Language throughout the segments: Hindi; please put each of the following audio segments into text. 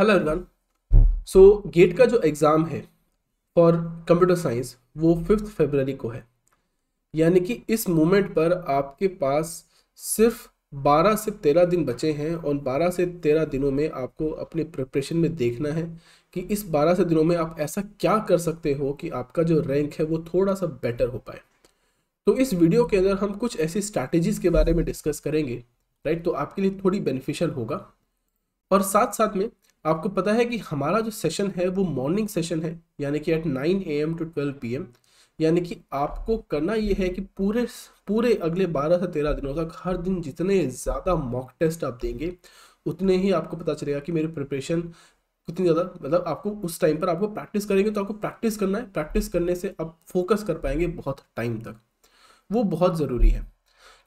हेलो एवरीवन सो गेट का जो एग्ज़ाम है फॉर कंप्यूटर साइंस वो फिफ्थ फेबररी को है यानी कि इस मोमेंट पर आपके पास सिर्फ 12 से 13 दिन बचे हैं और 12 से 13 दिनों में आपको अपने प्रिपरेशन में देखना है कि इस 12 से दिनों में आप ऐसा क्या कर सकते हो कि आपका जो रैंक है वो थोड़ा सा बेटर हो पाए तो इस वीडियो के अंदर हम कुछ ऐसी स्ट्रैटेजीज़ के बारे में डिस्कस करेंगे राइट तो आपके लिए थोड़ी बेनिफिशियल होगा और साथ साथ में आपको पता है कि हमारा जो सेशन है वो मॉर्निंग सेशन है यानी कि eight nine A M to twelve P M यानी कि आपको करना ये है कि पूरे पूरे अगले बारह से तेरह दिनों तक हर दिन जितने ज़्यादा मॉक टेस्ट आप देंगे उतने ही आपको पता चलेगा कि मेरी प्रिपरेशन कितनी ज़्यादा मतलब आपको उस टाइम पर आपको प्रैक्टिस करेंगे तो आपको प्रैक्टिस करना है प्रैक्टिस करने से आप फोकस कर पाएंगे बहुत टाइम तक वो बहुत ज़रूरी है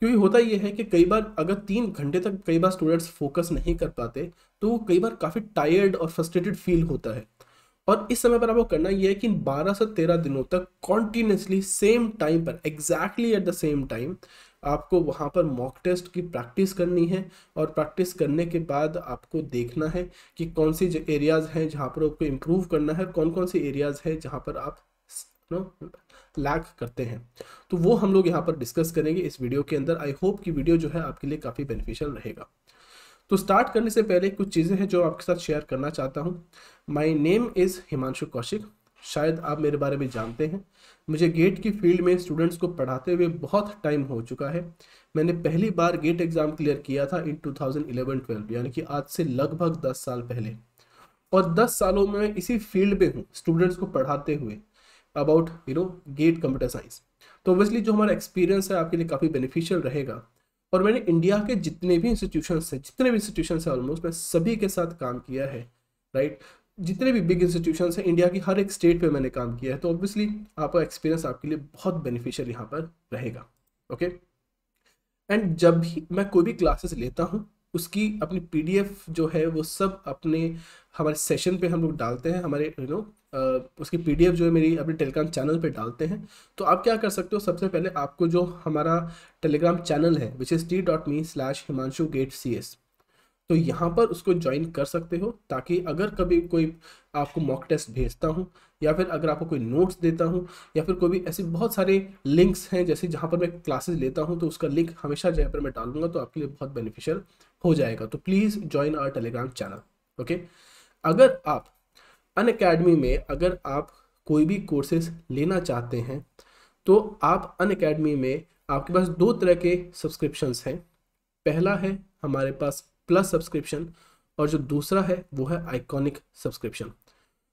क्योंकि होता यह है कि कई बार अगर तीन घंटे तक कई बार स्टूडेंट्स फोकस नहीं कर पाते तो वो कई बार काफ़ी टायर्ड और फ्रस्ट्रेटेड फील होता है और इस समय पर आपको करना यह है कि 12 बारह से तेरह दिनों तक कॉन्टीन्यूसली सेम टाइम पर exactly at the same time आपको वहाँ पर मॉक टेस्ट की प्रैक्टिस करनी है और प्रैक्टिस करने के बाद आपको देखना है कि कौन सी एरियाज़ हैं जहाँ पर आपको इम्प्रूव करना है कौन कौन से एरियाज़ हैं जहाँ पर आप नो लैक करते हैं तो वो हम लोग यहाँ पर डिस्कस करेंगे इस वीडियो के अंदर आई होप कि वीडियो जो है आपके लिए काफ़ी बेनिफिशियल रहेगा तो स्टार्ट करने से पहले कुछ चीज़ें हैं जो आपके साथ शेयर करना चाहता हूँ my name is Himanshu Kaushik शायद आप मेरे बारे में जानते हैं मुझे गेट की फील्ड में स्टूडेंट्स को पढ़ाते हुए बहुत टाइम हो चुका है मैंने पहली बार गेट एग्ज़ाम क्लियर किया था इन 2011-12 यानी कि आज से लगभग 10 साल पहले और 10 सालों में इसी फील्ड में हूँ स्टूडेंट्स को पढ़ाते हुए about you know GATE computer science तो ओबियसली जो हमारा एक्सपीरियंस है आपके लिए काफ़ी बेनिफिशियल रहेगा और मैंने इंडिया के जितने भी इंस्टीट्यूशन हैं जितने भी इंस्टीट्यूशन हैं ऑलमोस्ट मैं सभी के साथ काम किया है राइट जितने भी बिग इंस्टीट्यूशन हैं इंडिया की हर एक स्टेट पर मैंने काम किया है तो ऑब्वियसली आपका एक्सपीरियंस आपके लिए बहुत बेनिफिशियल यहाँ पर रहेगा ओके एंड जब भी मैं कोई भी क्लासेस लेता हूँ उसकी अपनी पीडीएफ जो है वो सब अपने हमारे सेशन पे हम लोग डालते हैं हमारे यू नो उसकी पी जो है मेरी अपने टेलीग्राम चैनल पर डालते हैं तो आप क्या कर सकते हो सबसे पहले आपको जो हमारा टेलीग्राम चैनल है which is T dot me slash Himanshu GATE C S तो यहाँ पर उसको ज्वाइन कर सकते हो ताकि अगर कभी कोई आपको मॉक टेस्ट भेजता हूँ या फिर अगर आपको कोई नोट्स देता हूँ या फिर कोई भी ऐसे बहुत सारे लिंक्स हैं जैसे जहाँ पर मैं क्लासेस लेता हूँ तो उसका लिंक हमेशा जहाँ पर मैं डालूंगा तो आपके लिए बहुत बेनिफिशियल हो जाएगा तो please join our Telegram channel okay अगर आप अन अकेडमी में अगर आप कोई भी कोर्सेज लेना चाहते हैं तो आप अन अकेडमी में आपके पास दो तरह के सब्सक्रिप्शंस हैं पहला है हमारे पास प्लस सब्सक्रिप्शन और जो दूसरा है वो है आइकॉनिक सब्सक्रिप्शन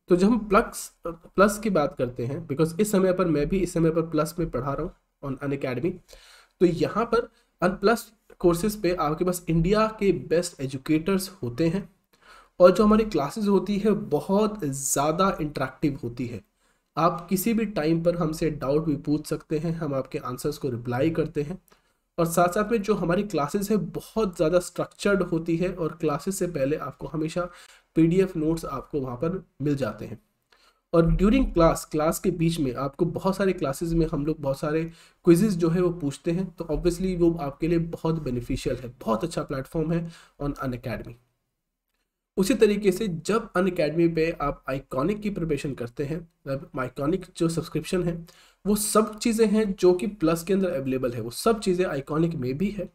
तो जब हम प्लस प्लस की बात करते हैं बिकॉज इस समय पर मैं भी इस समय पर प्लस में पढ़ा रहा हूँ ऑन अन अकेडमी तो यहाँ पर अन प्लस कोर्सेज पे आपके पास इंडिया के बेस्ट एजुकेटर्स होते हैं और जो हमारी क्लासेस होती है बहुत ज़्यादा इंटरेक्टिव होती है आप किसी भी टाइम पर हमसे डाउट भी पूछ सकते हैं हम आपके आंसर्स को रिप्लाई करते हैं और साथ साथ में जो हमारी क्लासेस है बहुत ज़्यादा स्ट्रक्चर्ड होती है और क्लासेस से पहले आपको हमेशा पी नोट्स आपको वहाँ पर मिल जाते हैं और ड्यूरिंग क्लास क्लास के बीच में आपको बहुत सारे क्लासेस में हम लोग बहुत सारे क्विजेज जो है वो पूछते हैं तो ऑब्वियसली वो आपके लिए बहुत बेनिफिशियल है बहुत अच्छा प्लेटफॉर्म है ऑन अन अकेडमी उसी तरीके से जब अन अकेडमी पे आप आइकॉनिक की प्रिपरेशन करते हैं मतलब आइकॉनिक जो सब्सक्रिप्शन है वो सब चीज़ें हैं जो कि प्लस के अंदर अवेलेबल है वो सब चीज़ें आइकॉनिक में भी है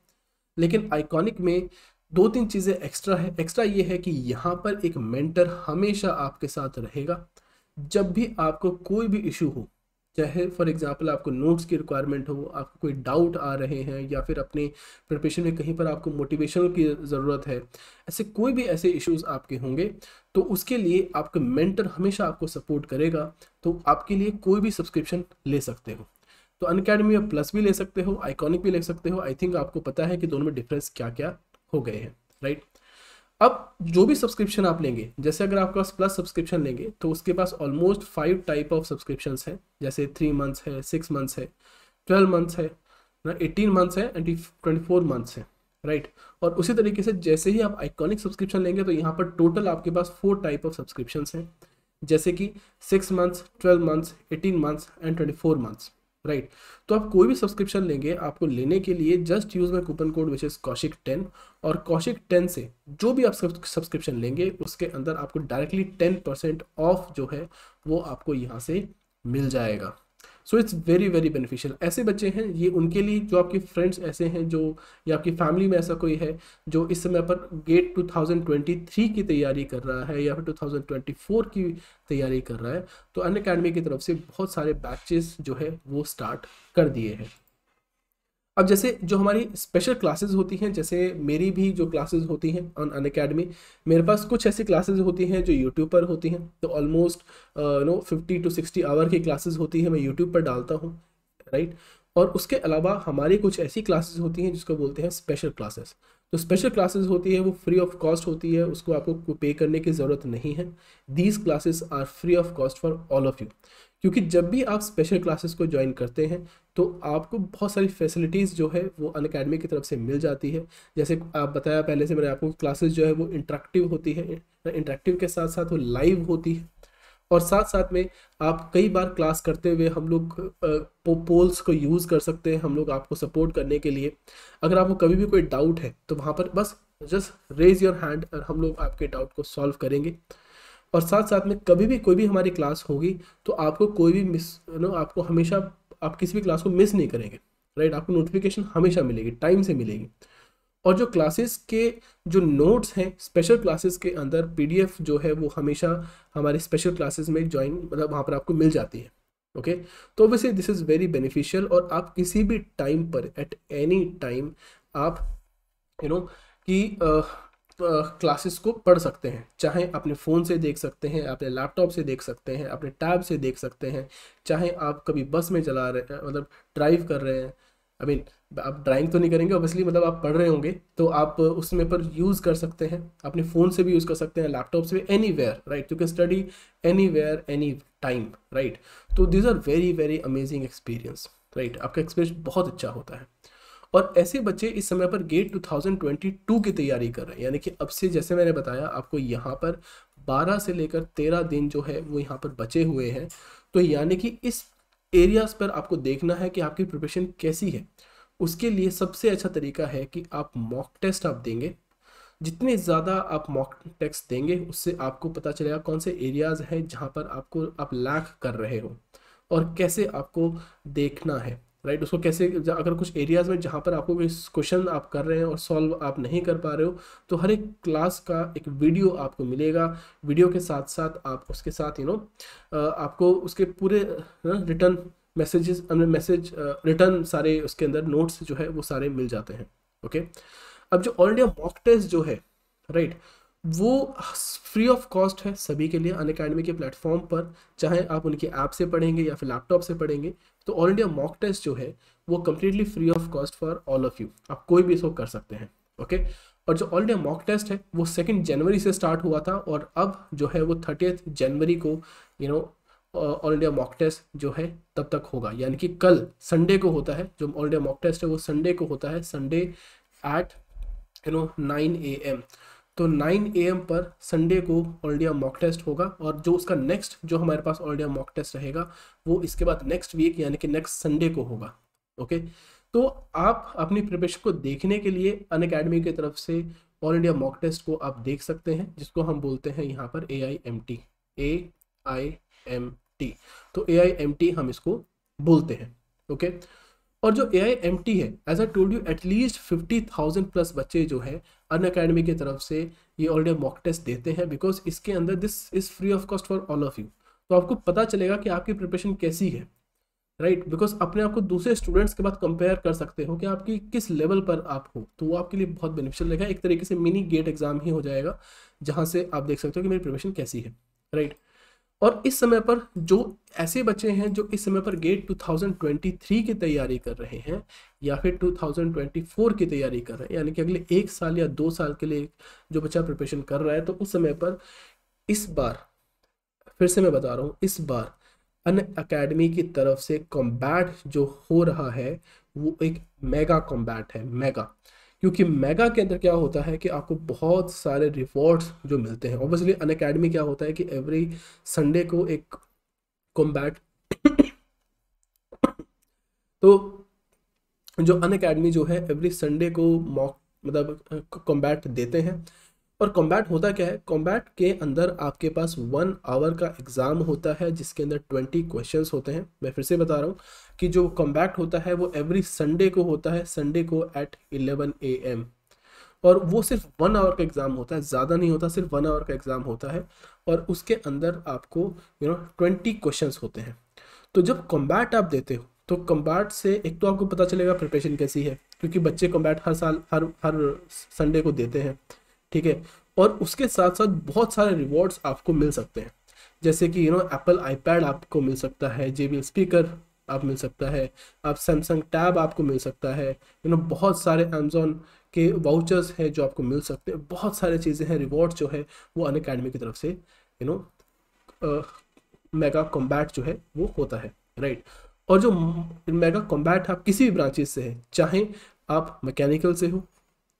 लेकिन आइकॉनिक में दो तीन चीज़ें एक्स्ट्रा है एक्स्ट्रा ये है कि यहाँ पर एक मेंटर हमेशा आपके साथ रहेगा जब भी आपको कोई भी इशू हो चाहे फॉर एग्जांपल आपको नोट्स की रिक्वायरमेंट हो आपको कोई डाउट आ रहे हैं या फिर अपने प्रिपरेशन में कहीं पर आपको मोटिवेशनल की ज़रूरत है ऐसे कोई भी ऐसे इश्यूज आपके होंगे तो उसके लिए आपका मेंटर हमेशा आपको सपोर्ट करेगा तो आपके लिए कोई भी सब्सक्रिप्शन ले सकते हो तो अनकेडमी आप प्लस भी ले सकते हो आइकॉनिक भी ले सकते हो आई थिंक आपको पता है कि दोनों में डिफरेंस क्या क्या हो गए हैं राइट अब जो भी सब्सक्रिप्शन आप लेंगे जैसे अगर आपके पास प्लस सब्सक्रिप्शन लेंगे तो उसके पास almost five type of subscription है जैसे थ्री मंथ्स है सिक्स मंथ्स है ट्वेल्व मंथ्स है ना एटीन मंथ्स है एंड ट्वेंटी फोर मंथ्स है राइट और उसी तरीके से जैसे ही आप आइकॉनिक सब्सक्रिप्शन लेंगे तो यहाँ पर टोटल आपके पास फोर टाइप ऑफ सब्सक्रिप्शन हैं जैसे कि six months twelve months eighteen months and twenty four months right right. तो आप कोई भी सब्सक्रिप्शन लेंगे आपको लेने के लिए just use my coupon code which is Kaushik ten और कौशिक टेन से जो भी आप सब्सक्रिप्शन लेंगे उसके अंदर आपको डायरेक्टली टेन परसेंट ऑफ जो है वो आपको यहाँ से मिल जाएगा so it's very very beneficial ऐसे बच्चे हैं ये उनके लिए जो आपके फ्रेंड्स ऐसे हैं जो या आपकी फैमिली में ऐसा कोई है जो इस समय पर गेट 2023 की तैयारी कर रहा है या फिर 2024 की तैयारी कर रहा है तो अन अकेडमी की तरफ से बहुत सारे बैचेस जो है वो स्टार्ट कर दिए हैं अब जैसे जो हमारी स्पेशल क्लासेस होती हैं जैसे मेरी भी जो क्लासेस होती हैं ऑन अन अकेडमी मेरे पास कुछ ऐसी क्लासेस होती हैं जो यूट्यूब पर होती हैं तो almost no fifty to sixty hour की क्लासेस होती हैं मैं यूट्यूब पर डालता हूँ राइट और उसके अलावा हमारी कुछ ऐसी क्लासेस होती हैं जिसको बोलते हैं स्पेशल क्लासेस तो स्पेशल क्लासेस होती है वो फ्री ऑफ कॉस्ट होती है उसको आपको पे करने की ज़रूरत नहीं है these classes are free of cost for all of you क्योंकि जब भी आप स्पेशल क्लासेस को ज्वाइन करते हैं तो आपको बहुत सारी फैसिलिटीज़ जो है वो अन अकेडमी की तरफ से मिल जाती है जैसे आप बताया पहले से मैंने आपको क्लासेस जो है वो इंटरेक्टिव होती है इंटरेक्टिव के साथ साथ वो लाइव होती है और साथ साथ में आप कई बार क्लास करते हुए हम लोग पोल्स को यूज़ कर सकते हैं हम लोग आपको सपोर्ट करने के लिए अगर आपको कभी भी कोई डाउट है तो वहाँ पर बस जस्ट रेज योर हैंड और हम लोग आपके डाउट को सॉल्व करेंगे और साथ साथ में कभी भी कोई भी हमारी क्लास होगी तो आपको कोई भी मिस नो आपको हमेशा आप किसी भी क्लास को मिस नहीं करेंगे राइट आपको नोटिफिकेशन हमेशा मिलेगी टाइम से मिलेगी और जो क्लासेस के जो नोट्स हैं स्पेशल क्लासेस के अंदर पीडीएफ जो है वो हमेशा हमारे स्पेशल क्लासेस में ज्वाइन मतलब वहाँ पर आपको मिल जाती है ओके okay? तो obviously this is very beneficial और आप किसी भी टाइम पर एट एनी टाइम आप यू you नो know, कि क्लासेस को पढ़ सकते हैं चाहे अपने फ़ोन से देख सकते हैं अपने लैपटॉप से देख सकते हैं अपने टैब से देख सकते हैं चाहे आप कभी बस में चला रहे हैं मतलब ड्राइव कर रहे हैं आई मीन आप ड्राइंग तो नहीं करेंगे ऑब्वियसली मतलब आप पढ़ रहे होंगे तो आप उसमें पर यूज़ कर सकते हैं अपने फ़ोन से भी यूज़ कर सकते हैं लैपटॉप से भी anywhere right you can study anywhere any time right तो these are very very amazing experience right आपका एक्सपीरियंस बहुत अच्छा होता है और ऐसे बच्चे इस समय पर गेट 2022 की तैयारी कर रहे हैं यानी कि अब से जैसे मैंने बताया आपको यहाँ पर 12 से लेकर 13 दिन जो है वो यहाँ पर बचे हुए हैं तो यानी कि इस एरियाज पर आपको देखना है कि आपकी प्रिपरेशन कैसी है उसके लिए सबसे अच्छा तरीका है कि आप मॉक टेस्ट आप देंगे जितने ज़्यादा आप मॉक टेस्ट देंगे उससे आपको पता चलेगा कौन से एरियाज़ हैं जहाँ पर आपको आप लैक कर रहे हो और कैसे आपको देखना है राइट उसको कैसे अगर कुछ एरियाज़ में जहाँ पर आपको कोई क्वेश्चन आप कर रहे हैं और सॉल्व आप नहीं कर पा रहे हो तो हर एक क्लास का एक वीडियो आपको मिलेगा वीडियो के साथ साथ आप उसके साथ यू नो आपको उसके पूरे रिटर्न मैसेजेस मैसेज रिटर्न सारे उसके अंदर नोट्स जो है वो सारे मिल जाते हैं ओके अब जो ऑल इंडिया मॉक टेस्ट जो है राइट वो फ्री ऑफ कॉस्ट है सभी के लिए अन अकेडमी के प्लेटफॉर्म पर चाहे आप उनके ऐप से पढ़ेंगे या फिर लैपटॉप से पढ़ेंगे तो ऑल इंडिया मॉक टेस्ट जो है वो completely free of cost for all of you आप कोई भी इसको कर सकते हैं ओके और जो ऑल इंडिया मॉक टेस्ट है वो सेकेंड जनवरी से स्टार्ट हुआ था और अब जो है वो थर्टीथ जनवरी को you know all India mock test जो है तब तक होगा यानी कि कल संडे को होता है जो ऑल इंडिया मॉक टेस्ट है वो संडे को होता है Sunday at you know nine A M तो 9 ए एम पर संडे को ऑलडिया मॉक टेस्ट होगा और जो उसका नेक्स्ट जो हमारे पास ऑलडिया मॉक टेस्ट रहेगा वो इसके बाद नेक्स्ट वीक यानी कि नेक्स्ट संडे को होगा ओके तो आप अपनी प्रिपरेशन को देखने के लिए अन अकेडमी की तरफ से ऑल इंडिया मॉक टेस्ट को आप देख सकते हैं जिसको हम बोलते हैं यहाँ पर A I M T A I M T तो ए आई एम टी हम इसको बोलते हैं ओके okay? और जो ए आई एम टी है as I told you at least fifty thousand plus बच्चे जो है अन अकेडमी की तरफ से ये ऑलरेडी मॉक टेस्ट देते हैं बिकॉज इसके अंदर this is free of cost for all of you तो आपको पता चलेगा कि आपकी प्रिपरेशन कैसी है राइट right? बिकॉज अपने आप को दूसरे स्टूडेंट्स के बाद कंपेयर कर सकते हो कि आपकी किस लेवल पर आप हो तो वो आपके लिए बहुत बेनिफिशियल रहेगा एक तरीके से मिनी गेट एग्जाम ही हो जाएगा जहाँ से आप देख सकते हो कि मेरी प्रिपरेशन कैसी है राइट right? और इस समय पर जो ऐसे बच्चे हैं जो इस समय पर गेट 2023 की तैयारी कर रहे हैं या फिर 2024 की तैयारी कर रहे हैं यानी कि अगले एक साल या दो साल के लिए जो बच्चा प्रिपरेशन कर रहा है तो उस समय पर इस बार फिर से मैं बता रहा हूँ इस बार अन अकेडमी की तरफ से कॉम्बैट जो हो रहा है वो एक मेगा कॉम्बैट है मेगा क्योंकि मेगा के अंदर क्या होता है कि आपको बहुत सारे रिवॉर्ड्स जो मिलते हैं ऑब्वियसली अन अकेडमी क्या होता है कि एवरी संडे को एक कॉम्बैट तो जो अन अकेडमी जो है एवरी संडे को मॉक मतलब कॉम्बैट देते हैं और कॉम्बैट होता क्या है कॉम्बैट के अंदर आपके पास वन आवर का एग्ज़ाम होता है जिसके अंदर ट्वेंटी क्वेश्चंस होते हैं मैं फिर से बता रहा हूँ कि जो कॉम्बैक्ट होता है वो एवरी संडे को होता है संडे को एट 11 ए एम और वो सिर्फ वन आवर का एग्ज़ाम होता है ज़्यादा नहीं होता सिर्फ वन आवर का एग्ज़ाम होता है और उसके अंदर आपको यू नो ट्वेंटी क्वेश्चन होते हैं तो जब कॉम्बैट आप देते हो तो कॉम्बैट से एक तो आपको पता चलेगा प्रिपरेशन कैसी है क्योंकि बच्चे कॉम्बैट हर साल हर हर संडे को देते हैं ठीक है और उसके साथ साथ बहुत सारे रिवॉर्ड्स आपको मिल सकते हैं जैसे कि यू नो एप्पल आईपैड आपको मिल सकता है जे स्पीकर आप मिल सकता है आप सैमसंग टैब आपको मिल सकता है यू नो बहुत सारे अमेजोन के वाउचर्स हैं जो आपको मिल सकते हैं बहुत सारे चीज़ें हैं रिवॉर्ड जो है वो अन अकेडमी की तरफ से यू नो मेगा कॉम्बैट जो है वो होता है राइट और जो मेगा कॉम्बैट आप किसी भी ब्रांचेज से है चाहे आप मैकेनिकल से हो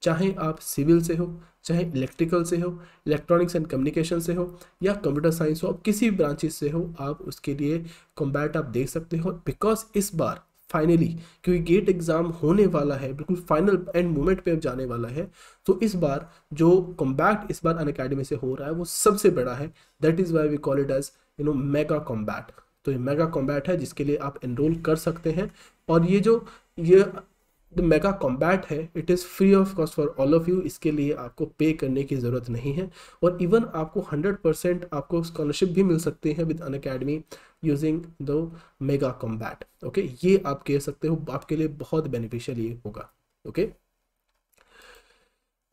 चाहे आप सिविल से हो चाहे इलेक्ट्रिकल से हो इलेक्ट्रॉनिक्स एंड कम्युनिकेशन से हो या कंप्यूटर साइंस हो आप किसी भी ब्रांचेज से हो आप उसके लिए कॉम्बैट आप देख सकते हो बिकॉज इस बार फाइनली क्योंकि गेट एग्ज़ाम होने वाला है बिल्कुल फाइनल एंड मोमेंट पे अब जाने वाला है तो इस बार जो कॉम्बैक्ट इस बार अन अकेडमी से हो रहा है वो सबसे बड़ा है that is why we call it as you know mega combat तो ये मेगा कॉम्बैट है जिसके लिए आप एनरोल कर सकते हैं और ये जो ये द मेगा कॉम्बैट है it is free of cost for all of you इसके लिए आपको पे करने की ज़रूरत नहीं है और इवन आपको 100 परसेंट आपको स्कॉलरशिप भी मिल सकती है with Unacademy using the mega combat okay ये आप कह सकते हो आपके लिए बहुत बेनिफिशियल ये होगा ओके okay?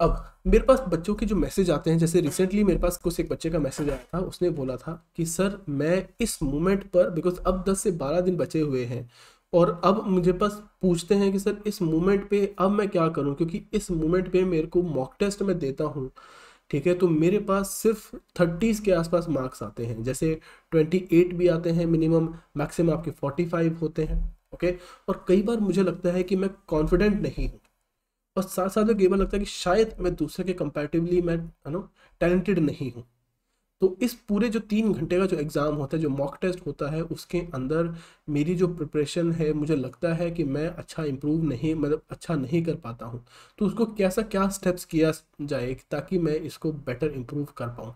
अब मेरे पास बच्चों के जो मैसेज आते हैं जैसे रिसेंटली मेरे पास कुछ एक बच्चे का मैसेज आया था उसने बोला था कि सर मैं इस मोमेंट पर बिकॉज अब 10 से 12 दिन बचे हुए हैं और अब मुझे पास पूछते हैं कि सर इस मोमेंट पे अब मैं क्या करूं क्योंकि इस मोमेंट पे मेरे को मॉक टेस्ट में देता हूं ठीक है तो मेरे पास सिर्फ थर्टीज़ के आसपास मार्क्स आते हैं जैसे ट्वेंटी एट भी आते हैं मिनिमम मैक्सिमम आपके फोर्टी फाइव होते हैं ओके और कई बार मुझे लगता है कि मैं कॉन्फिडेंट नहीं हूँ और साथ साथ में कई बार लगता है कि शायद मैं दूसरे के कंपेरेटिवली मैं है नो टैलेंटेड नहीं हूँ तो इस पूरे जो तीन घंटे का जो एग्ज़ाम होता है जो मॉक टेस्ट होता है उसके अंदर मेरी जो प्रिपरेशन है मुझे लगता है कि मैं अच्छा इम्प्रूव नहीं मतलब अच्छा नहीं कर पाता हूँ तो उसको कैसा क्या स्टेप्स किया जाए ताकि मैं इसको बेटर इम्प्रूव कर पाऊँ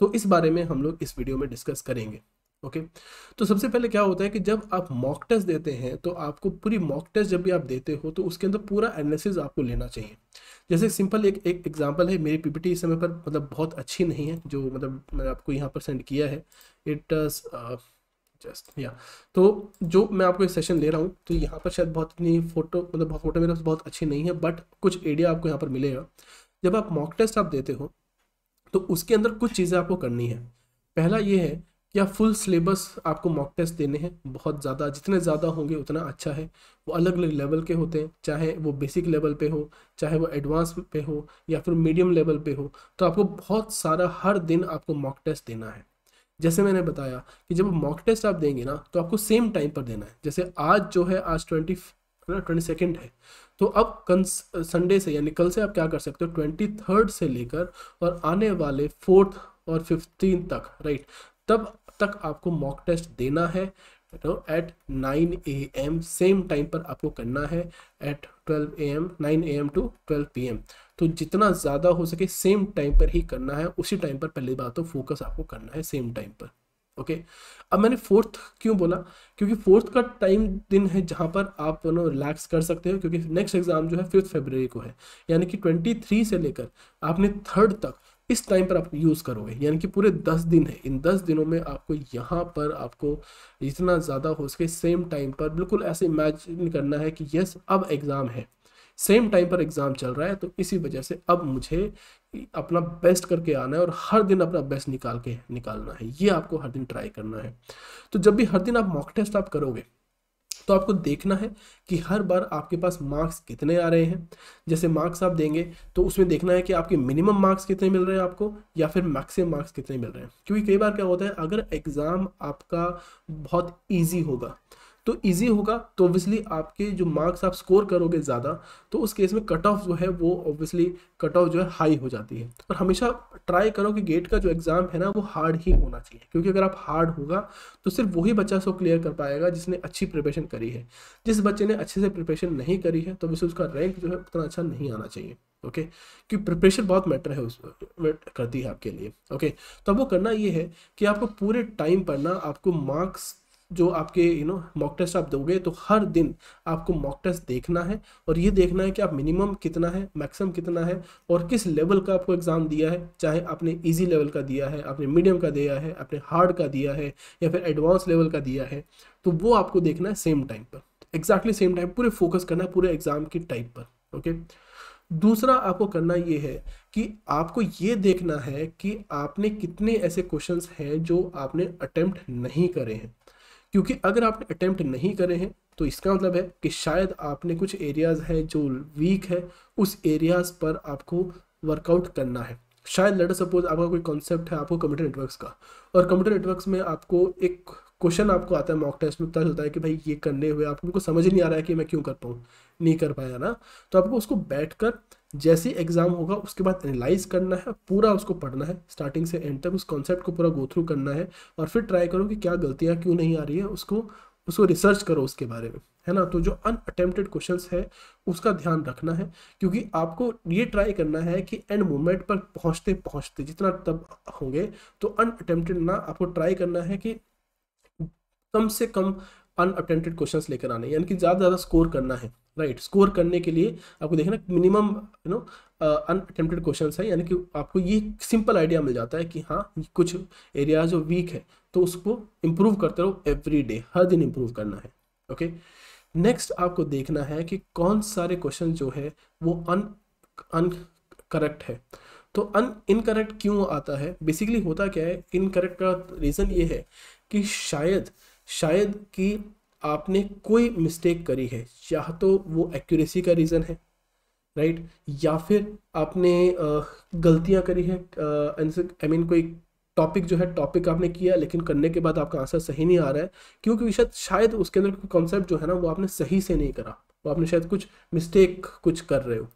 तो इस बारे में हम लोग इस वीडियो में डिस्कस करेंगे ओके तो सबसे पहले क्या होता है कि जब आप मॉक टेस्ट देते हैं तो आपको पूरी मॉक टेस्ट जब भी आप देते हो तो उसके अंदर पूरा एनालिसिस आपको लेना चाहिए जैसे सिंपल एक एक एग्जांपल है मेरी पीपीटी इस समय पर मतलब बहुत अच्छी नहीं है जो मतलब मैंने आपको यहाँ पर सेंड किया है इट जस्ट या तो जो मैं आपको एक सेशन ले रहा हूँ तो यहाँ पर शायद बहुत अपनी फोटो मतलब बहुत फोटो मेरे बहुत अच्छी नहीं है बट कुछ आइडिया आपको यहाँ पर मिलेगा जब आप मॉक टेस्ट आप देते हो तो उसके अंदर कुछ चीज़ें आपको करनी है पहला ये है या फुल सिलेबस आपको मॉक टेस्ट देने हैं बहुत ज़्यादा जितने ज़्यादा होंगे उतना अच्छा है वो अलग अलग लेवल के होते हैं चाहे वो बेसिक लेवल पे हो चाहे वो एडवांस पे हो या फिर मीडियम लेवल पे हो तो आपको बहुत सारा हर दिन आपको मॉक टेस्ट देना है जैसे मैंने बताया कि जब मॉक टेस्ट आप देंगे ना तो आपको सेम टाइम पर देना है जैसे आज जो है आज ट्वेंटी ट्वेंटी सेकेंड है तो अब कल संडे से यानी कल से आप क्या कर सकते हो ट्वेंटी थर्ड से लेकर और आने वाले फोर्थ और फिफ्टीन तक राइट तब तक आपको मॉक टेस्ट देना है at nine A M same time पर आपको करना है at twelve A M nine A M to twelve P M तो जितना ज़्यादा हो सके सेम टाइम पर ही करना है उसी टाइम पर पहली बात तो फोकस आपको करना है सेम टाइम पर ओके okay. अब मैंने फोर्थ क्यों बोला क्योंकि फोर्थ का टाइम दिन है जहाँ पर आप नो रिलैक्स कर सकते हो क्योंकि नेक्स्ट एग्जाम जो है फिफ्थ फेबररी को है यानी कि ट्वेंटी थ्री से लेकर आपने थर्ड तक इस टाइम पर आप यूज़ करोगे यानी कि पूरे दस दिन है इन दस दिनों में आपको यहाँ पर आपको जितना ज़्यादा हो सके सेम टाइम पर बिल्कुल ऐसे इमेजिन करना है कि यस अब एग्ज़ाम है सेम टाइम पर एग्ज़ाम चल रहा है तो इसी वजह से अब मुझे अपना बेस्ट करके आना है और हर दिन अपना बेस्ट निकाल के निकालना है ये आपको हर दिन ट्राई करना है तो जब भी हर दिन आप मॉक टेस्ट आप करोगे तो आपको देखना है कि हर बार आपके पास मार्क्स कितने आ रहे हैं जैसे मार्क्स आप देंगे तो उसमें देखना है कि आपके मिनिमम मार्क्स कितने मिल रहे हैं आपको या फिर मैक्सिमम मार्क्स कितने मिल रहे हैं क्योंकि कई बार क्या होता है अगर एग्ज़ाम आपका बहुत ईजी होगा तो ईजी होगा तो ऑब्वियसली आपके जो मार्क्स आप स्कोर करोगे ज़्यादा तो उस केस में कट ऑफ जो है वो ऑब्वियसली कट ऑफ जो है हाई हो जाती है और हमेशा ट्राई करो कि गेट का जो एग्ज़ाम है ना वो हार्ड ही होना चाहिए क्योंकि अगर आप हार्ड होगा तो सिर्फ वही बच्चा उसको क्लियर कर पाएगा जिसने अच्छी प्रिपरेशन करी है जिस बच्चे ने अच्छे से प्रिपरेशन नहीं करी है तो वैसे उसका रैंक जो है उतना अच्छा नहीं आना चाहिए ओके कि प्रिपरेशन बहुत मैटर है उस करती है आपके लिए ओके तो वो करना ये है कि आपको पूरे टाइम पढ़ना आपको मार्क्स जो आपके यू नो मॉक टेस्ट आप दोगे तो हर दिन आपको मॉक टेस्ट देखना है और ये देखना है कि आप मिनिमम कितना है मैक्सिमम कितना है और किस लेवल का आपको एग्ज़ाम दिया है चाहे आपने इजी लेवल का दिया है आपने मीडियम का दिया है आपने हार्ड का दिया है या फिर एडवांस लेवल का दिया है तो वो आपको देखना है सेम टाइम पर एग्जैक्टली सेम टाइम पूरे फोकस करना है पूरे एग्ज़ाम की टाइप पर ओके दूसरा आपको करना ये है कि आपको ये देखना है कि आपने कितने ऐसे क्वेश्चंस हैं जो आपने अटेम्प्ट नहीं करे हैं क्योंकि अगर आपने अटैम्प्ट नहीं करे हैं तो इसका मतलब है कि शायद आपने कुछ एरियाज़ हैं जो वीक है उस एरियाज़ पर आपको वर्कआउट करना है शायद लेटर सपोज आपका कोई कॉन्सेप्ट है आपको कंप्यूटर नेटवर्क्स का और कंप्यूटर नेटवर्क्स में आपको एक क्वेश्चन आपको आता है मॉक टेस्ट में पता चलता है कि भाई ये करने हुए आपको समझ नहीं आ रहा है कि मैं क्यों कर पाऊँ नहीं कर पाया ना तो आपको उसको बैठ कर जैसे एग्ज़ाम होगा उसके बाद एनालाइज करना है पूरा उसको पढ़ना है स्टार्टिंग से एंड तक उस कॉन्सेप्ट को पूरा गो थ्रू करना है और फिर ट्राई करो कि क्या गलतियाँ क्यों नहीं आ रही है उसको उसको रिसर्च करो उसके बारे में है ना तो जो अनअटेम्प्टेड क्वेश्चन है उसका ध्यान रखना है क्योंकि आपको ये ट्राई करना है कि एंड मोमेंट पर पहुँचते पहुँचते जितना तब होंगे तो अनअटेम्प्टेड ना आपको ट्राई करना है कि कम से कम अनअटेंटेड क्वेश्चंस लेकर आने यानी कि ज़्यादा ज़्यादा स्कोर करना है राइट right? स्कोर करने के लिए आपको देखना minimum you know unattempted questions है यानी कि आपको ये सिंपल आइडिया मिल जाता है कि हाँ कुछ एरिया जो वीक है तो उसको इम्प्रूव करते रहो एवरी डे हर दिन इम्प्रूव करना है ओके okay? नेक्स्ट आपको देखना है कि कौन सारे क्वेश्चन जो है वो अन अन करेक्ट है तो अन इनकरेक्ट क्यों आता है बेसिकली होता क्या है इनकरेक्ट का रीज़न ये है कि शायद शायद कि आपने कोई मिस्टेक करी है या तो वो एक्यूरेसी का रीज़न है राइट या फिर आपने गलतियां करी है आंसर आई मीन कोई टॉपिक जो है टॉपिक आपने किया लेकिन करने के बाद आपका आंसर सही नहीं आ रहा है क्योंकि शायद शायद उसके अंदर कॉन्सेप्ट जो है ना वो आपने सही से नहीं करा वो आपने शायद कुछ मिस्टेक कुछ कर रहे हो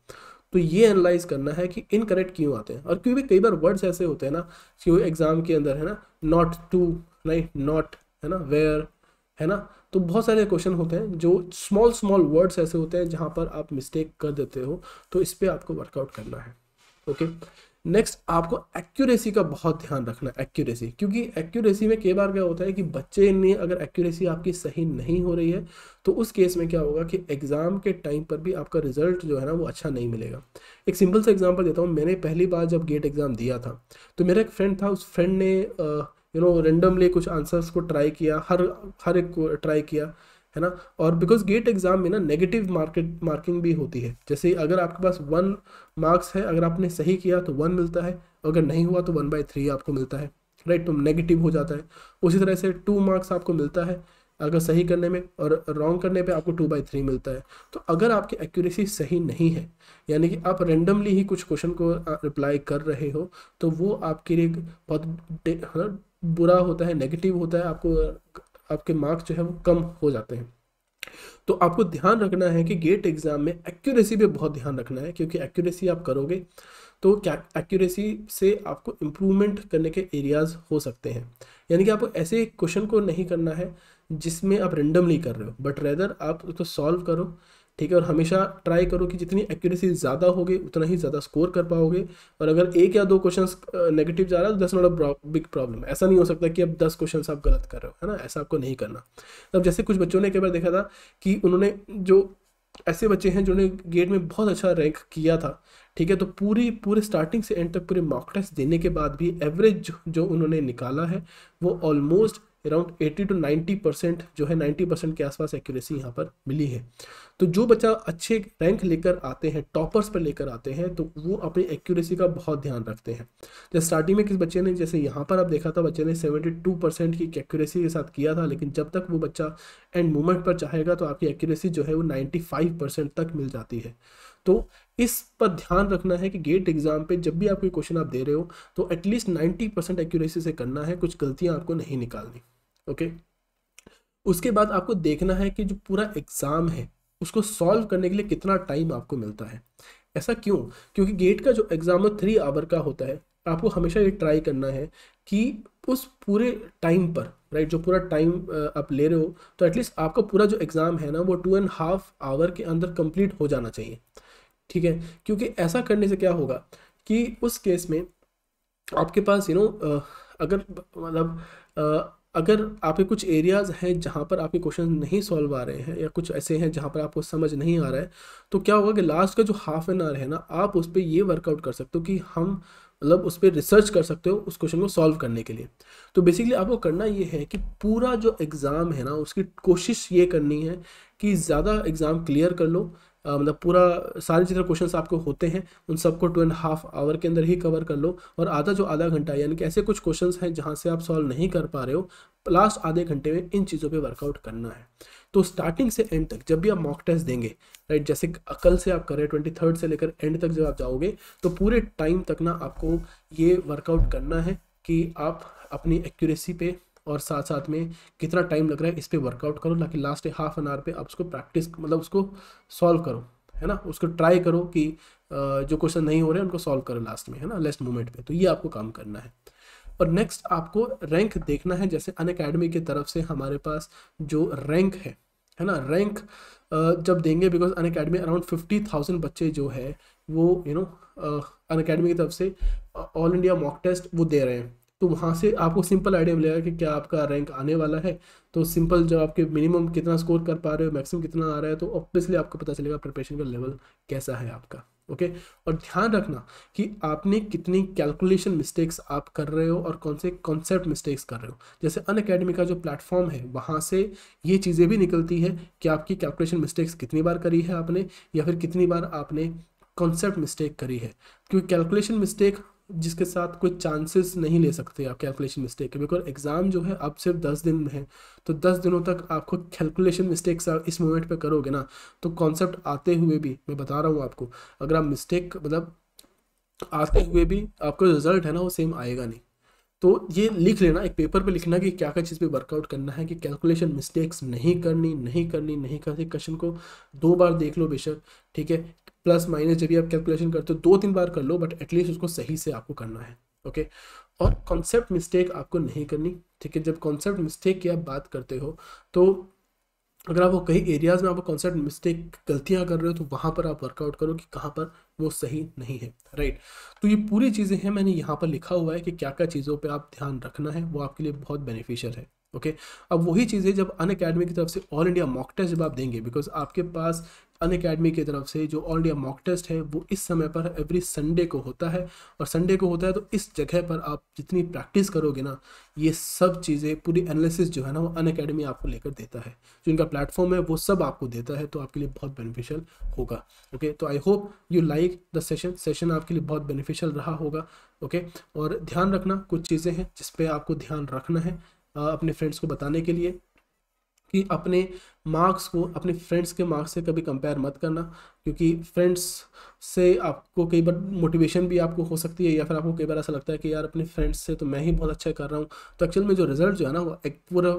तो ये एनालाइज करना है कि इनकरेक्ट क्यों आते हैं और क्योंकि कई बार वर्ड्स ऐसे होते हैं ना कि एग्जाम के अंदर है ना नॉट टू नाइट नॉट है ना वेयर है ना तो बहुत सारे क्वेश्चन होते हैं जो स्मॉल स्मॉल वर्ड्स ऐसे होते हैं जहाँ पर आप मिस्टेक कर देते हो तो इस पर आपको वर्कआउट करना है ओके नेक्स्ट आपको एक्यूरेसी का बहुत ध्यान रखना है एक्यूरेसी क्योंकि एक्यूरेसी में कई बार क्या होता है कि बच्चे ने अगर एक्यूरेसी आपकी सही नहीं हो रही है तो उस केस में क्या होगा कि एग्ज़ाम के टाइम पर भी आपका रिजल्ट जो है ना वो अच्छा नहीं मिलेगा एक सिंपल सा एग्जांपल देता हूँ मैंने पहली बार जब गेट एग्ज़ाम दिया था तो मेरा एक फ्रेंड था उस फ्रेंड ने आ, यू नो रेंडमली कुछ आंसर्स को ट्राई किया हर हर एक को ट्राई किया है ना और बिकॉज गेट एग्जाम में ना नेगेटिव मार्केट मार्किंग भी होती है जैसे अगर आपके पास वन मार्क्स है अगर आपने सही किया तो वन मिलता है अगर नहीं हुआ तो वन बाई थ्री आपको मिलता है राइट तो नेगेटिव हो जाता है उसी तरह से टू मार्क्स आपको मिलता है अगर सही करने में और रॉन्ग करने पे आपको टू बाई थ्री मिलता है तो अगर आपकी एक्यूरेसी सही नहीं है यानी कि आप रेंडमली ही कुछ क्वेश्चन को रिप्लाई कर रहे हो तो वो आपके लिए बहुत बुरा होता है नेगेटिव होता है आपको आपके मार्क्स जो है वो कम हो जाते हैं तो आपको ध्यान रखना है कि गेट एग्ज़ाम में एक्यूरेसी पे बहुत ध्यान रखना है क्योंकि एक्यूरेसी आप करोगे तो क्या एक्यूरेसी से आपको इम्प्रूवमेंट करने के एरियाज हो सकते हैं यानी कि आपको ऐसे क्वेश्चन को नहीं करना है जिसमें आप रेंडमली कर रहे हो बट रेदर आप उसको सॉल्व करो ठीक है और हमेशा ट्राई करो कि जितनी एक्यूरेसी ज़्यादा होगी उतना ही ज़्यादा स्कोर कर पाओगे और अगर एक या दो क्वेश्चन नेगेटिव जा रहा है तो दस नॉट अ बिग प्रॉब्लम ऐसा नहीं हो सकता कि अब दस क्वेश्चन आप गलत कर रहे हो है ना ऐसा आपको नहीं करना अब जैसे कुछ बच्चों ने कई बार देखा था कि उन्होंने जो ऐसे बच्चे हैं जिन्होंने गेट में बहुत अच्छा रैंक किया था ठीक है तो पूरी पूरे स्टार्टिंग से एंड तक पूरे मॉक टेस्ट देने के बाद भी एवरेज जो उन्होंने निकाला है वो ऑलमोस्ट अराउंड 80 टू 90 परसेंट जो है 90 परसेंट के आसपास एक्यूरेसी यहाँ पर मिली है तो जो बच्चा अच्छे रैंक लेकर आते हैं टॉपर्स पर लेकर आते हैं तो वो अपनी एक्यूरेसी का बहुत ध्यान रखते हैं जैसे स्टार्टिंग में किस बच्चे ने जैसे यहाँ पर आप देखा था बच्चे ने 72 परसेंट की एक्यूरेसी के साथ किया था लेकिन जब तक वो बच्चा एंड मोमेंट पर चाहेगा तो आपकी एक्यूरेसी जो है वो फाइव परसेंट तक मिल जाती है तो इस पर ध्यान रखना है कि गेट एग्जाम पे जब भी आप कोई क्वेश्चन आप दे रहे हो तो एटलीस्ट 90 परसेंट एक्यूरेसी से करना है कुछ गलतियां आपको नहीं निकालनी ओके उसके बाद आपको देखना है कि जो पूरा एग्ज़ाम है उसको सॉल्व करने के लिए कितना टाइम आपको मिलता है ऐसा क्यों क्योंकि गेट का जो एग्ज़ाम है थ्री आवर का होता है आपको हमेशा ये ट्राई करना है कि उस पूरे टाइम पर राइट जो पूरा टाइम आप ले रहे हो तो एटलीस्ट आपका पूरा जो एग्ज़ाम है ना वो टू एंड हाफ आवर के अंदर कंप्लीट हो जाना चाहिए ठीक है क्योंकि ऐसा करने से क्या होगा कि उस केस में आपके पास यू नो अगर मतलब अगर आपके कुछ एरियाज़ हैं जहाँ पर आपके क्वेश्चन नहीं सॉल्व आ रहे हैं या कुछ ऐसे हैं जहाँ पर आपको समझ नहीं आ रहा है तो क्या होगा कि लास्ट का जो हाफ एन आवर है ना आप उस पर ये वर्कआउट कर सकते हो कि हम मतलब उस पर रिसर्च कर सकते हो उस क्वेश्चन को सॉल्व करने के लिए तो बेसिकली आपको करना ये है कि पूरा जो एग्ज़ाम है ना उसकी कोशिश ये करनी है कि ज़्यादा एग्ज़ाम क्लियर कर लो मतलब पूरा सारे जितने क्वेश्चन आपको होते हैं उन सबको टू एंड हाफ आवर के अंदर ही कवर कर लो और आधा जो आधा घंटा यानी कि ऐसे कुछ क्वेश्चन हैं जहाँ से आप सॉल्व नहीं कर पा रहे हो लास्ट आधे घंटे में इन चीज़ों पे वर्कआउट करना है तो स्टार्टिंग से एंड तक जब भी आप मॉक टेस्ट देंगे राइट जैसे कल से आप कर रहे हैं ट्वेंटी थर्ड से लेकर एंड तक जब आप जाओगे तो पूरे टाइम तक ना आपको ये वर्कआउट करना है कि आप अपनी एक्यूरेसी पे और साथ साथ में कितना टाइम लग रहा है इस पर वर्कआउट करो ताकि लास्ट हाफ एन आवर पे आप उसको प्रैक्टिस मतलब उसको सॉल्व करो है ना उसको ट्राई करो कि जो क्वेश्चन नहीं हो रहे हैं उनको सॉल्व करो लास्ट में है ना लेस्ट मोमेंट पे तो ये आपको काम करना है और नेक्स्ट आपको रैंक देखना है जैसे अन अकेडमी की तरफ से हमारे पास जो रैंक है है ना रैंक जब देंगे because Unacademy around fifty thousand बच्चे जो है वो यू नो अन अकेडमी की तरफ से ऑल इंडिया मॉक टेस्ट वो दे रहे हैं तो वहाँ से आपको सिंपल आइडिया मिलेगा कि क्या आपका रैंक आने वाला है तो सिंपल जब आपके मिनिमम कितना स्कोर कर पा रहे हो मैक्सिमम कितना आ रहा है तो ऑब्वियसली आपको पता चलेगा प्रिपरेशन का लेवल कैसा है आपका ओके okay? और ध्यान रखना कि आपने कितनी कैलकुलेशन मिस्टेक्स आप कर रहे हो और कौन से कॉन्सेप्ट मिस्टेक्स कर रहे हो जैसे अन अकेडमी का जो प्लेटफॉर्म है वहाँ से ये चीज़ें भी निकलती है कि आपकी कैलकुलेशन मिस्टेक्स कितनी बार करी है आपने या फिर कितनी बार आपने कॉन्सेप्ट मिस्टेक करी है क्योंकि कैलकुलेशन मिस्टेक जिसके साथ कोई चांसेस नहीं ले सकते आप कैलकुलेशन मिस्टेक के बिकॉज एग्ज़ाम जो है अब सिर्फ दस दिन है तो दस दिनों तक आपको कैलकुलेशन मिस्टेक्स आप इस मोमेंट पे करोगे ना तो कॉन्सेप्ट आते हुए भी मैं बता रहा हूँ आपको अगर आप मिस्टेक मतलब आते हुए भी आपका रिजल्ट है ना वो सेम आएगा नहीं तो ये लिख लेना एक पेपर पे लिखना कि क्या क्या चीज़ पे वर्कआउट करना है कि कैलकुलेशन मिस्टेक्स नहीं करनी नहीं करनी नहीं करनी क्वेश्चन को दो बार देख लो बेशक ठीक है प्लस माइनस जब भी आप कैलकुलेशन करते हो दो तीन बार कर लो बट एटलीस्ट उसको सही से आपको करना है ओके और कॉन्सेप्ट मिस्टेक आपको नहीं करनी ठीक है जब कॉन्सेप्ट मिस्टेक की आप बात करते हो तो अगर आप वो कई एरियाज में आप कॉन्सेप्ट मिस्टेक गलतियां कर रहे हो तो वहां पर आप वर्कआउट करो कि कहाँ पर वो सही नहीं है राइट तो ये पूरी चीज़ें हैं मैंने यहाँ पर लिखा हुआ है कि क्या क्या चीज़ों पे आप ध्यान रखना है वो आपके लिए बहुत बेनिफिशियल है ओके okay? अब वही चीजें जब अन अकेडमी की तरफ से ऑल इंडिया मॉक टेस्ट जब आप देंगे बिकॉज आपके पास अन अकेडमी की तरफ से जो ऑल इंडिया मॉक टेस्ट है वो इस समय पर एवरी संडे को होता है और संडे को होता है तो इस जगह पर आप जितनी प्रैक्टिस करोगे ना ये सब चीज़ें पूरी एनालिसिस जो है ना वो अन अकेडमी आपको लेकर देता है जो इनका प्लेटफॉर्म है वो सब आपको देता है तो आपके लिए बहुत बेनिफिशियल होगा ओके तो I hope you like the session session आपके लिए बहुत बेनिफिशियल रहा होगा ओके और ध्यान रखना कुछ चीज़ें हैं जिसपे आपको ध्यान रखना है अपने फ्रेंड्स को बताने के लिए कि अपने मार्क्स को अपने फ्रेंड्स के मार्क्स से कभी कंपेयर मत करना क्योंकि फ्रेंड्स से आपको कई बार मोटिवेशन भी आपको हो सकती है या फिर आपको कई बार ऐसा लगता है कि यार अपने फ्रेंड्स से तो मैं ही बहुत अच्छा कर रहा हूँ तो एक्चुअल में जो रिजल्ट जो है ना वो एक पूरा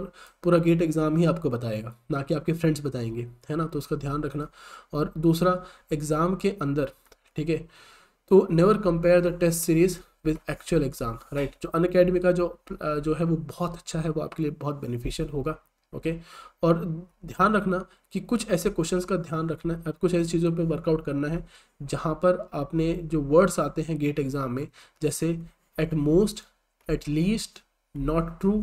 पूरा गेट एग्ज़ाम ही आपको बताएगा ना कि आपके फ्रेंड्स बताएंगे है ना तो उसका ध्यान रखना और दूसरा एग्ज़ाम के अंदर ठीक है तो never compare the test series with actual exam right जो अन अकेडमी का जो जो है वो बहुत अच्छा है वो आपके लिए बहुत बेनिफिशियल होगा ओके okay? और ध्यान रखना कि कुछ ऐसे क्वेश्चंस का ध्यान रखना है कुछ ऐसी चीज़ों पे वर्कआउट करना है जहाँ पर आपने जो वर्ड्स आते हैं गेट एग्ज़ाम में जैसे at most at least not true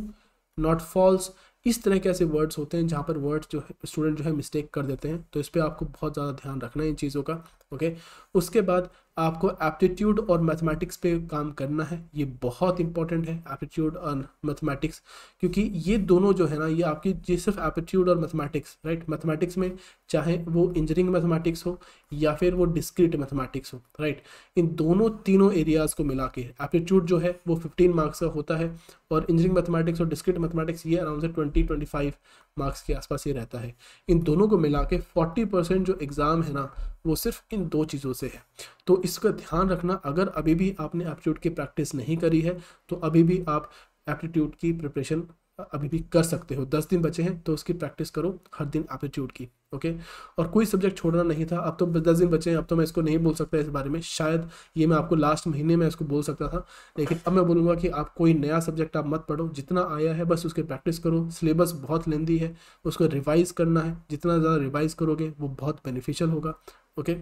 not false इस तरह के ऐसे वर्ड्स होते हैं जहाँ पर वर्ड्स जो है स्टूडेंट जो है मिस्टेक कर देते हैं तो इस पर आपको बहुत ज़्यादा ध्यान रखना है इन चीज़ों का ओके okay? उसके बाद आपको एप्टीट्यूड और मैथमेटिक्स पे काम करना है ये बहुत इंपॉर्टेंट है एप्टीट्यूड और मैथमेटिक्स क्योंकि ये दोनों जो है ना ये आपकी ये सिर्फ एप्टीट्यूड और मैथमेटिक्स राइट मैथमेटिक्स में चाहे वो इंजीनियरिंग मैथमेटिक्स हो या फिर वो डिस्क्रीट मैथमेटिक्स हो राइट इन दोनों तीनों एरियाज़ को मिला के एप्टीट्यूड जो है वो फिफ्टीन मार्क्स का होता है और इंजीनियरिंग मैथमेटिक्स और डिस्क्रिक्ट मैथमेटिक्स ये अराउंड से ट्वेंटी ट्वेंटी फाइव मार्क्स के आसपास ये रहता है इन दोनों को मिला के फोर्टी परसेंट जो एग्ज़ाम है ना वो सिर्फ इन दो चीज़ों से है तो इसका ध्यान रखना अगर अभी भी आपने एप्टीट्यूड की प्रैक्टिस नहीं करी है तो अभी भी आप एप्टीट्यूड की प्रिपरेशन अभी भी कर सकते हो दस दिन बचे हैं तो उसकी प्रैक्टिस करो हर दिन एप्टीट्यूड की ओके और कोई सब्जेक्ट छोड़ना नहीं था अब तो दस दिन बचे हैं अब तो मैं इसको नहीं बोल सकता इस बारे में शायद ये मैं आपको लास्ट महीने में इसको बोल सकता था लेकिन अब मैं बोलूँगा कि आप कोई नया सब्जेक्ट आप मत पढ़ो जितना आया है बस उसकी प्रैक्टिस करो सिलेबस बहुत लेंदी है उसको रिवाइज़ करना है जितना ज़्यादा रिवाइज़ करोगे वो बहुत बेनिफिशियल होगा ओके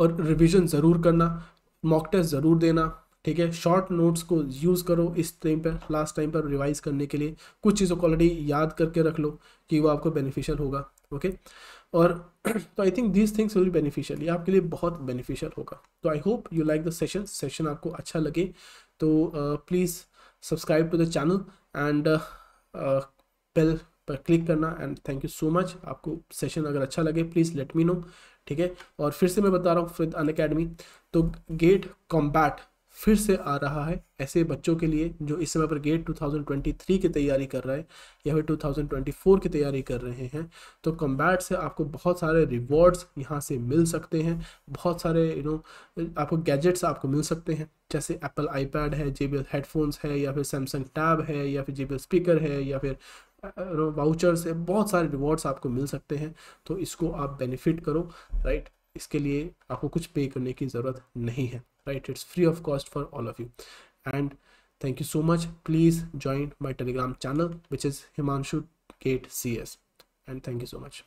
और रिविज़न ज़रूर करना मॉक टेस्ट ज़रूर देना ठीक है शॉर्ट नोट्स को यूज़ करो इस टाइम पर लास्ट टाइम पर रिवाइज करने के लिए कुछ चीज़ों को ऑलरेडी याद करके रख लो कि वो आपको बेनिफिशियल होगा ओके और तो I think this things will be beneficial ये आपके लिए बहुत बेनिफिशियल होगा तो I hope you like the session session आपको अच्छा लगे तो please subscribe to the channel and bell पर क्लिक करना and thank you so much आपको सेशन अगर अच्छा लगे प्लीज़ लेट मी नो ठीक है और फिर से मैं बता रहा हूँ फ्रिद अन अकेडमी तो गेट कॉम्बैट फिर से आ रहा है ऐसे बच्चों के लिए जो इस समय पर गेट 2023 की तैयारी कर रहा है या फिर 2024 की तैयारी कर रहे हैं तो कम्बैट से आपको बहुत सारे रिवॉर्ड्स यहाँ से मिल सकते हैं बहुत सारे यू नो आपको गैजेट्स आपको मिल सकते हैं जैसे एप्पल आईपैड है जे हेडफोन्स है या फिर सैमसंग टैब है या फिर जे स्पीकर है या फिर वाउचर्स uh, है बहुत सारे रिवॉर्ड्स आपको मिल सकते हैं तो इसको आप बेनिफिट करो राइट इसके लिए आपको कुछ पे करने की ज़रूरत नहीं है right it's free of cost for all of you and thank you so much please join my telegram channel which is himanshu gate cs and thank you so much